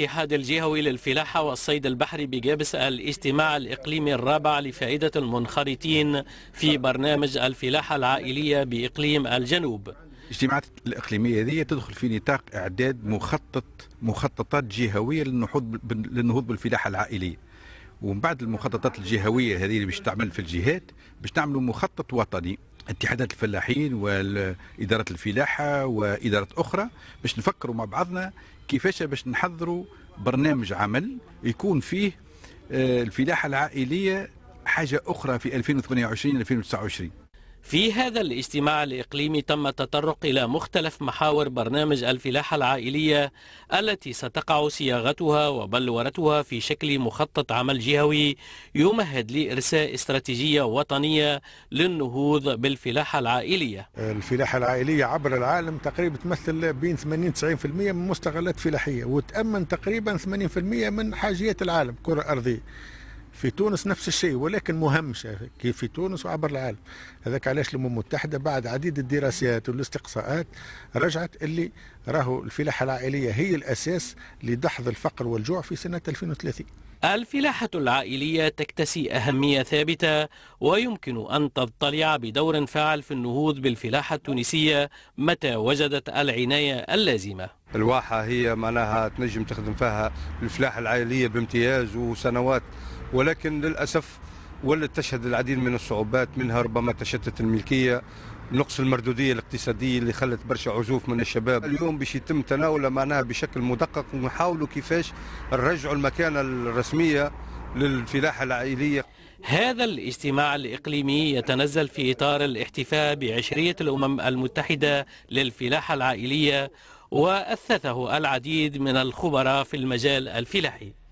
الاتحاد الجهوي للفلاحة والصيد البحري بجابس الاجتماع الإقليمي الرابع لفائدة المنخرطين في برنامج الفلاحة العائلية بإقليم الجنوب الاجتماعات الإقليمية هذه تدخل في نطاق إعداد مخطط مخططات جهوية للنهوض للنهوض بالفلاحة العائلية ومن بعد المخططات الجهوية هذه اللي باش تعمل في الجهات باش تعملوا مخطط وطني اتحادات الفلاحين وإدارة الفلاحة وإدارة أخرى باش نفكروا مع بعضنا كيفاش باش نحضروا برنامج عمل يكون فيه آه، الفلاحة العائلية حاجة أخرى في 2028 2029 في هذا الاجتماع الإقليمي تم التطرق إلى مختلف محاور برنامج الفلاحة العائلية التي ستقع صياغتها وبلورتها في شكل مخطط عمل جهوي يمهد لإرساء استراتيجية وطنية للنهوض بالفلاحة العائلية الفلاحة العائلية عبر العالم تقريبا تمثل بين 80-90% من مستغلات فلاحية وتأمن تقريبا 80% من حاجيات العالم كرة أرضية في تونس نفس الشيء ولكن مهمش كيف في تونس وعبر العالم هذاك علاش الامم المتحده بعد عديد الدراسات والاستقصاءات رجعت اللي راهو الفلاحه العائليه هي الاساس لدحض الفقر والجوع في سنه 2030 الفلاحة العائلية تكتسي أهمية ثابتة ويمكن أن تضطلع بدور فاعل في النهوض بالفلاحة التونسية متى وجدت العناية اللازمة الواحة هي معناها تنجم تخدم فيها الفلاحة العائلية بامتياز وسنوات ولكن للأسف ولت تشهد العديد من الصعوبات منها ربما تشتت الملكية نقص المردودية الاقتصادية اللي خلت برشا عزوف من الشباب اليوم باش يتم تناوله معناها بشكل مدقق ونحاولوا كيفاش نرجعوا المكانة الرسمية للفلاحة العائلية هذا الاجتماع الإقليمي يتنزل في إطار الاحتفاء بعشرية الأمم المتحدة للفلاحة العائلية وأثثه العديد من الخبراء في المجال الفلاحي